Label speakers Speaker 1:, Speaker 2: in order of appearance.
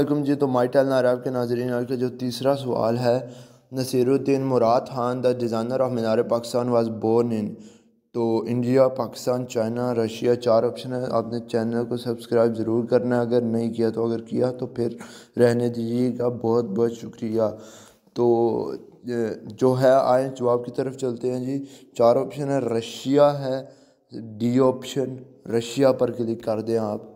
Speaker 1: अल्लाम जी तो माई टेल नाराब के नाजरन का जो तीसरा सवाल है Nasiruddin Murad Khan the designer of Minar Pakistan was born in तो इंडिया पाकिस्तान चाइना रशिया चार ऑप्शन है आपने चैनल को सब्सक्राइब ज़रूर करना है अगर नहीं किया तो अगर किया तो फिर रहने दीजिएगा बहुत बहुत शुक्रिया तो जो है आए जवाब की तरफ चलते हैं जी चार ऑप्शन है रशिया है डी ऑप्शन रशिया पर क्लिक कर दें आप